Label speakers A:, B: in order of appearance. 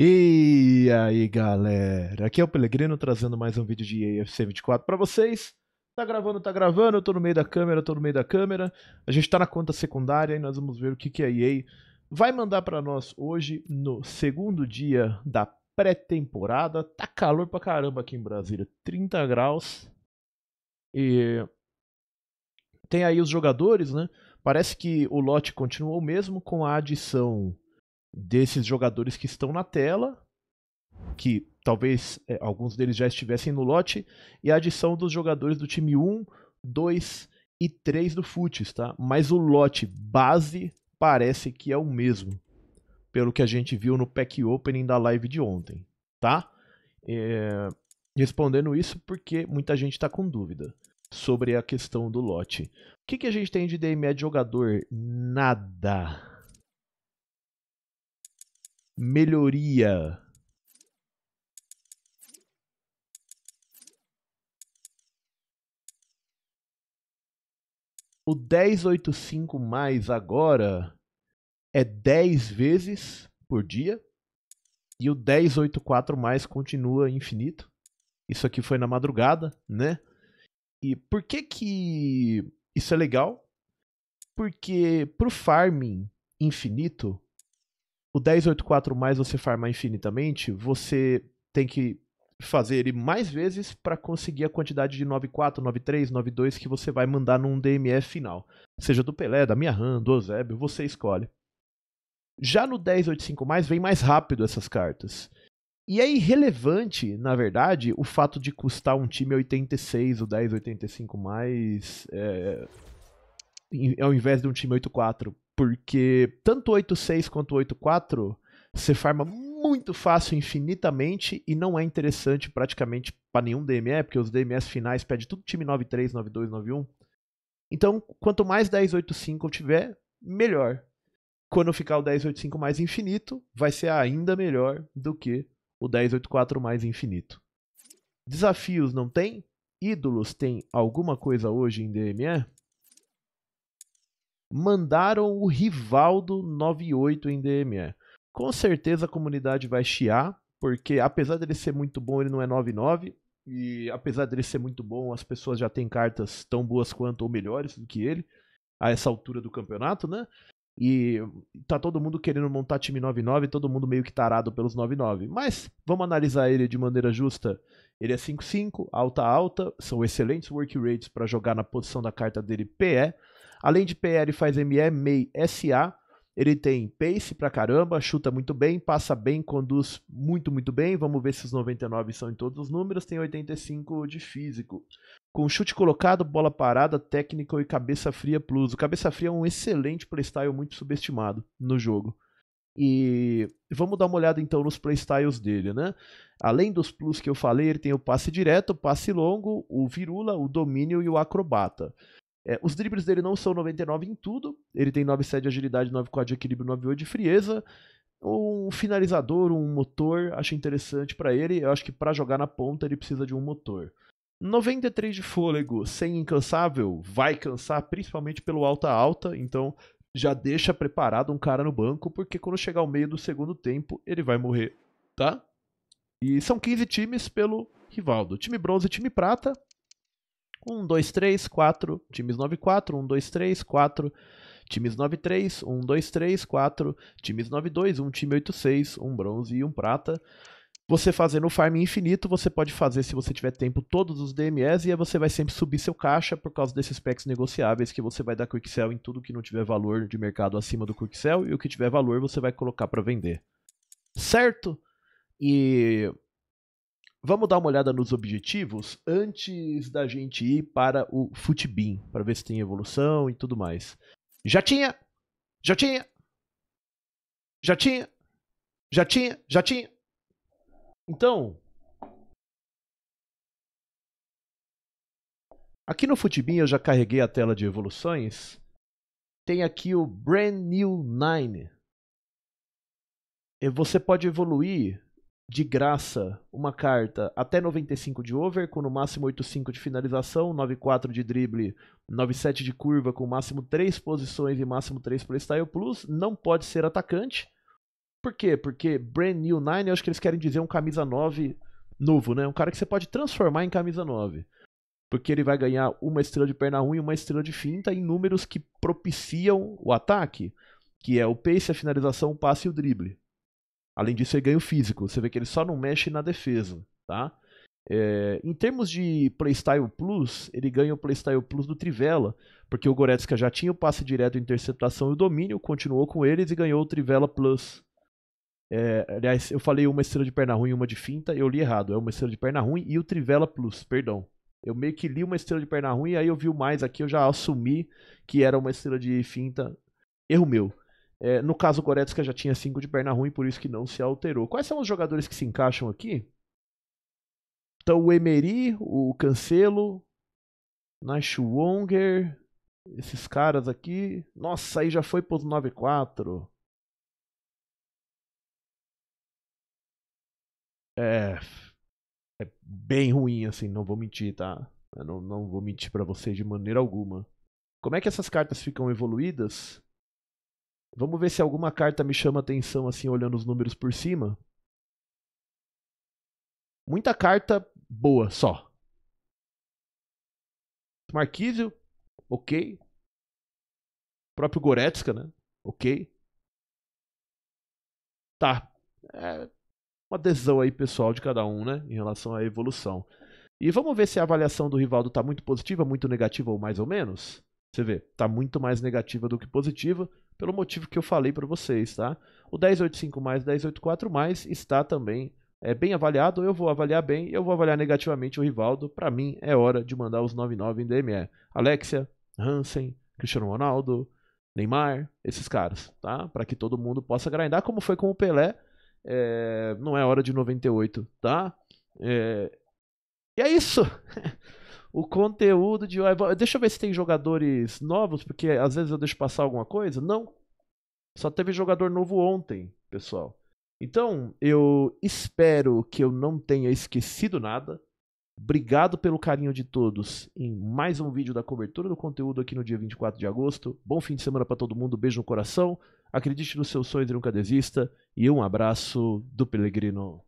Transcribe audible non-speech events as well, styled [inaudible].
A: E aí galera, aqui é o Pelegrino trazendo mais um vídeo de AFC 24 para vocês. Tá gravando, tá gravando, eu tô no meio da câmera, tô no meio da câmera. A gente tá na conta secundária e nós vamos ver o que, que a EA vai mandar para nós hoje no segundo dia da pré-temporada. Tá calor pra caramba aqui em Brasília, 30 graus. E tem aí os jogadores, né? Parece que o lote continuou o mesmo com a adição desses jogadores que estão na tela, que talvez é, alguns deles já estivessem no lote, e a adição dos jogadores do time 1, 2 e 3 do Futs, tá? Mas o lote base parece que é o mesmo, pelo que a gente viu no pack opening da live de ontem, tá? É... Respondendo isso porque muita gente está com dúvida sobre a questão do lote. O que, que a gente tem de DME de jogador? Nada melhoria. O 1085 mais agora é 10 vezes por dia. E o 1084 mais continua infinito. Isso aqui foi na madrugada, né? E por que que isso é legal? Porque pro farming infinito, o 1084 mais você farmar infinitamente, você tem que fazer ele mais vezes para conseguir a quantidade de 94, 93, 92 que você vai mandar num DMF final. Seja do Pelé, da minha RAM, do Eusébio, você escolhe. Já no 1085 mais vem mais rápido essas cartas. E é irrelevante, na verdade, o fato de custar um time 86, o 1085 mais, é, ao invés de um time 84, porque tanto 8.6 quanto 8.4 você farma muito fácil infinitamente e não é interessante praticamente para nenhum DME, porque os DMS finais pede tudo time 9.3, 9.2, 9.1. Então, quanto mais 10.8.5 eu tiver, melhor. Quando ficar o 10.8.5 mais infinito, vai ser ainda melhor do que o 10.8.4 mais infinito. Desafios não tem? Ídolos tem alguma coisa hoje em DME? mandaram o Rivaldo 98 em DME. Com certeza a comunidade vai chiar, porque apesar dele ser muito bom, ele não é 99. E apesar dele ser muito bom, as pessoas já têm cartas tão boas quanto ou melhores do que ele a essa altura do campeonato, né? E tá todo mundo querendo montar time 99, todo mundo meio que tarado pelos 99. Mas vamos analisar ele de maneira justa. Ele é 5-5, alta alta, são excelentes work rates para jogar na posição da carta dele PE. Além de PR, faz ME, é MEI, SA. Ele tem pace pra caramba, chuta muito bem, passa bem, conduz muito, muito bem. Vamos ver se os 99 são em todos os números. Tem 85 de físico. Com chute colocado, bola parada, técnico e cabeça fria plus. O cabeça fria é um excelente playstyle muito subestimado no jogo. E vamos dar uma olhada então nos playstyles dele, né? Além dos plus que eu falei, ele tem o passe direto, o passe longo, o virula, o domínio e o acrobata. É, os dribles dele não são 99 em tudo. Ele tem 9,7 de agilidade, 9,4 de equilíbrio, 9,8 de frieza. Um finalizador, um motor, acho interessante para ele. Eu acho que para jogar na ponta ele precisa de um motor. 93 de fôlego, sem incansável, vai cansar principalmente pelo alta alta, então já deixa preparado um cara no banco, porque quando chegar ao meio do segundo tempo, ele vai morrer, tá? E são 15 times pelo Rivaldo. Time bronze e time prata, 1, 2, 3, 4, times 9, 4, 1, 2, 3, 4, times 9, 3, 1, 2, 3, 4, times 9, 2, 1 time 8, 6, 1 bronze e 1 prata. Você fazendo o farm infinito, você pode fazer, se você tiver tempo, todos os DMS e aí você vai sempre subir seu caixa por causa desses packs negociáveis que você vai dar quick sell em tudo que não tiver valor de mercado acima do quick sell e o que tiver valor você vai colocar para vender. Certo? E Vamos dar uma olhada nos objetivos antes da gente ir para o Futbin, para ver se tem evolução e tudo mais. Já tinha! Já tinha! Já tinha! Já tinha! Já tinha! Então. Aqui no Futbin eu já carreguei a tela de evoluções. Tem aqui o Brand New 9. E você pode evoluir de graça uma carta até 95 de over, com no máximo 8,5 de finalização, 9,4 de drible, 9,7 de curva, com máximo 3 posições e máximo 3 playstyle plus. Não pode ser atacante. Por quê? Porque Brand New Nine, eu acho que eles querem dizer um camisa 9 novo, né? Um cara que você pode transformar em camisa 9. Porque ele vai ganhar uma estrela de perna ruim e uma estrela de finta em números que propiciam o ataque, que é o pace, a finalização, o passe e o drible. Além disso, ele ganha o físico. Você vê que ele só não mexe na defesa, tá? É, em termos de Playstyle Plus, ele ganha o Playstyle Plus do Trivela, porque o Goretzka já tinha o passe direto, a interceptação e o domínio, continuou com eles e ganhou o Trivela Plus. É, aliás, eu falei uma estrela de perna ruim e uma de finta, eu li errado. É uma estrela de perna ruim e o Trivela Plus, perdão. Eu meio que li uma estrela de perna ruim, e aí eu vi mais aqui, eu já assumi que era uma estrela de finta. Erro meu. É, no caso, o Goretzka já tinha 5 de perna ruim, por isso que não se alterou. Quais são os jogadores que se encaixam aqui? Então, o Emery, o Cancelo, Naishwonger, esses caras aqui. Nossa, aí já foi pro 9-4. É, é bem ruim, assim, não vou mentir, tá? Eu não, não vou mentir para vocês de maneira alguma. Como é que essas cartas ficam evoluídas? Vamos ver se alguma carta me chama atenção assim, olhando os números por cima. Muita carta boa só. Marquísio, ok. O próprio Goretzka, né? Ok. Tá. É uma adesão aí pessoal de cada um, né? Em relação à evolução. E vamos ver se a avaliação do Rivaldo tá muito positiva, muito negativa ou mais ou menos. Você vê, tá muito mais negativa do que positiva pelo motivo que eu falei para vocês, tá? O 1085 mais, 1084 mais está também é, bem avaliado. Eu vou avaliar bem, eu vou avaliar negativamente o Rivaldo. Para mim é hora de mandar os 99 em DME. Alexia, Hansen, Cristiano Ronaldo, Neymar, esses caras, tá? Para que todo mundo possa grindar como foi com o Pelé. É, não é hora de 98, tá? É, e é isso. [laughs] o conteúdo de. Deixa eu ver se tem jogadores novos, porque às vezes eu deixo passar alguma coisa. Não. Só teve jogador novo ontem, pessoal. Então, eu espero que eu não tenha esquecido nada. Obrigado pelo carinho de todos em mais um vídeo da cobertura do conteúdo aqui no dia 24 de agosto. Bom fim de semana para todo mundo, beijo no coração. Acredite nos seus sonhos e nunca desista. E um abraço do Pelegrino.